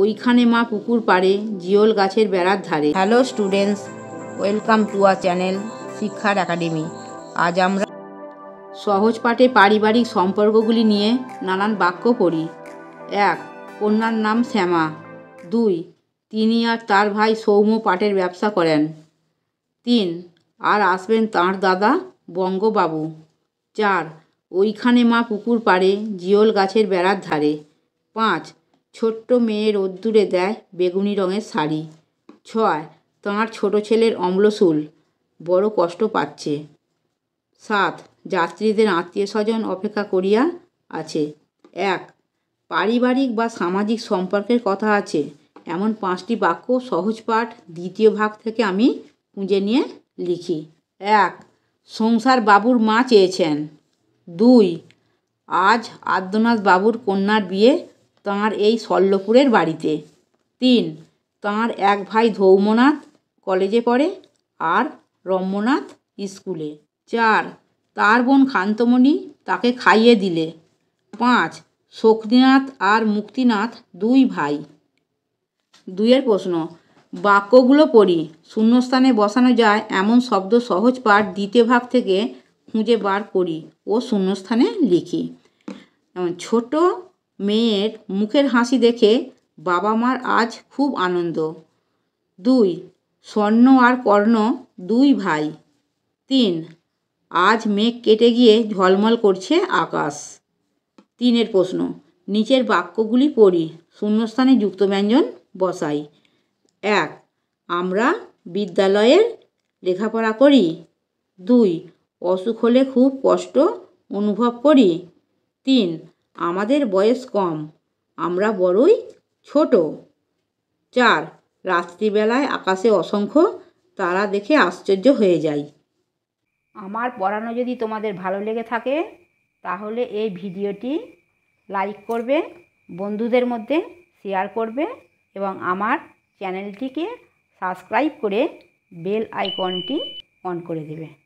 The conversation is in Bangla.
ওইখানে মা পুকুর পাড়ে জিওল গাছের বেড়ার ধারে hello students welcome to a channel শিক্ষার একাডেমি আজ আমরা সহজ পাঠে পারিবারিক সম্পর্কগুলি নিয়ে নানান বাক্য পড়ি এক কন্যার নাম শ্যামা দুই তিনি আর তার ভাই সৌম্য পাটের ব্যবসা করেন তিন আর আসবেন তাঁর দাদা বঙ্গবাবু চার ওইখানে মা পুকুর পাড়ে জিওল গাছের বেড়ার ধারে পাঁচ ছোট্ট মেয়ে রোদ্দুরে দেয় বেগুনি রঙের শাড়ি ছয় তাঁর ছোট ছেলের অম্লসুল বড় কষ্ট পাচ্ছে সাত যাত্রীদের আত্মীয় স্বজন অপেক্ষা করিয়া আছে এক পারিবারিক বা সামাজিক সম্পর্কের কথা আছে এমন পাঁচটি বাক্য সহজ পাঠ দ্বিতীয় ভাগ থেকে আমি খুঁজে নিয়ে লিখি এক সংসার বাবুর মা চেয়েছেন দুই আজ আদ্যনাথ বাবুর কন্যার বিয়ে তাঁর এই সল্লপুরের বাড়িতে তিন তাঁর এক ভাই ধৌমনাথ কলেজে পড়ে আর রম্যনাথ স্কুলে চার তার বোন খান্তমণি তাকে খাইয়ে দিলে পাঁচ শক্তিনাথ আর মুক্তিনাথ দুই ভাই দুইয়ের প্রশ্ন বাক্যগুলো পড়ি শূন্যস্থানে বসানো যায় এমন শব্দ সহজ পাঠ দ্বিতীয় ভাগ থেকে খুঁজে বার করি ও শূন্যস্থানে লিখি যেমন ছোট মেয়ের মুখের হাসি দেখে বাবা মার আজ খুব আনন্দ দুই স্বর্ণ আর কর্ণ দুই ভাই তিন আজ মেঘ কেটে গিয়ে ঝলমল করছে আকাশ তিনের প্রশ্ন নিচের বাক্যগুলি পড়ি শূন্যস্থানে যুক্ত ব্যঞ্জন বসাই এক আমরা বিদ্যালয়ের লেখাপড়া করি দুই অসুখ হলে খুব কষ্ট অনুভব করি তিন আমাদের বয়স কম আমরা বড়ই ছোট চার রাত্রিবেলায় আকাশে অসংখ্য তারা দেখে আশ্চর্য হয়ে যাই আমার পড়ানো যদি তোমাদের ভালো লেগে থাকে তাহলে এই ভিডিওটি লাইক করবে বন্ধুদের মধ্যে শেয়ার করবে এবং আমার চ্যানেলটিকে সাবস্ক্রাইব করে বেল আইকনটি অন করে দেবে